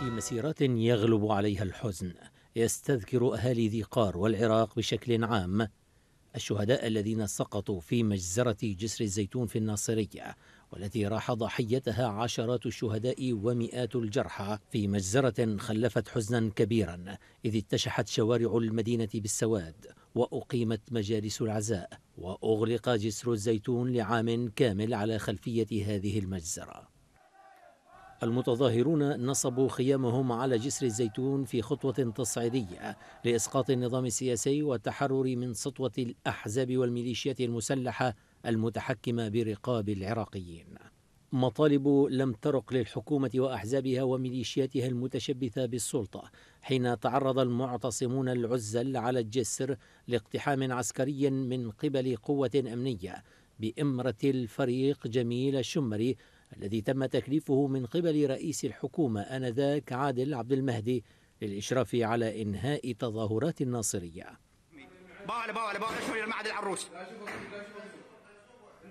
في مسيرات يغلب عليها الحزن يستذكر أهالي ذي قار والعراق بشكل عام الشهداء الذين سقطوا في مجزرة جسر الزيتون في الناصرية والتي راح ضحيتها عشرات الشهداء ومئات الجرحى في مجزرة خلفت حزنا كبيرا إذ اتشحت شوارع المدينة بالسواد وأقيمت مجالس العزاء وأغلق جسر الزيتون لعام كامل على خلفية هذه المجزرة المتظاهرون نصبوا خيامهم على جسر الزيتون في خطوة تصعيدية لإسقاط النظام السياسي والتحرر من سطوة الأحزاب والميليشيات المسلحة المتحكمة برقاب العراقيين مطالب لم ترق للحكومة وأحزابها وميليشياتها المتشبثة بالسلطة حين تعرض المعتصمون العزل على الجسر لاقتحام عسكري من قبل قوة أمنية بإمرة الفريق جميل الشمري الذي تم تكليفه من قبل رئيس الحكومة آنذاك عادل عبد المهدي للإشراف على إنهاء تظاهرات الناصرية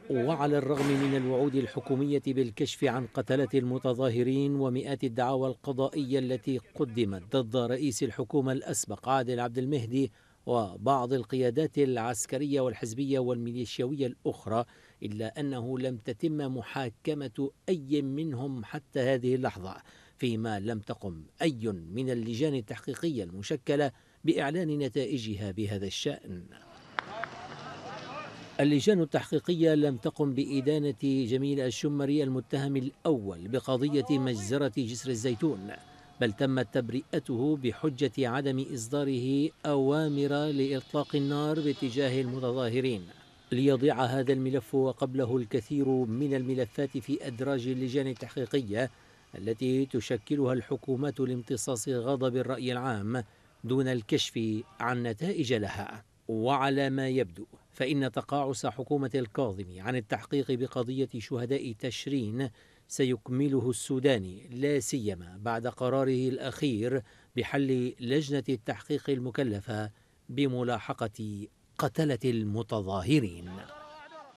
وعلى الرغم من الوعود الحكومية بالكشف عن قتلة المتظاهرين ومئات الدعاوى القضائية التي قدمت ضد رئيس الحكومة الأسبق عادل عبد المهدي وبعض القيادات العسكرية والحزبية والميليشياوية الأخرى إلا أنه لم تتم محاكمة أي منهم حتى هذه اللحظة فيما لم تقم أي من اللجان التحقيقية المشكلة بإعلان نتائجها بهذا الشأن اللجان التحقيقية لم تقم بإدانة جميل الشمري المتهم الأول بقضية مجزرة جسر الزيتون بل تمت تبرئته بحجة عدم إصداره أوامر لإطلاق النار باتجاه المتظاهرين ليضيع هذا الملف وقبله الكثير من الملفات في أدراج اللجان التحقيقية التي تشكلها الحكومات لامتصاص غضب الرأي العام دون الكشف عن نتائج لها وعلى ما يبدو فإن تقاعس حكومة الكاظمي عن التحقيق بقضية شهداء تشرين سيكمله السوداني لا سيما بعد قراره الأخير بحل لجنة التحقيق المكلفة بملاحقة قتلت المتظاهرين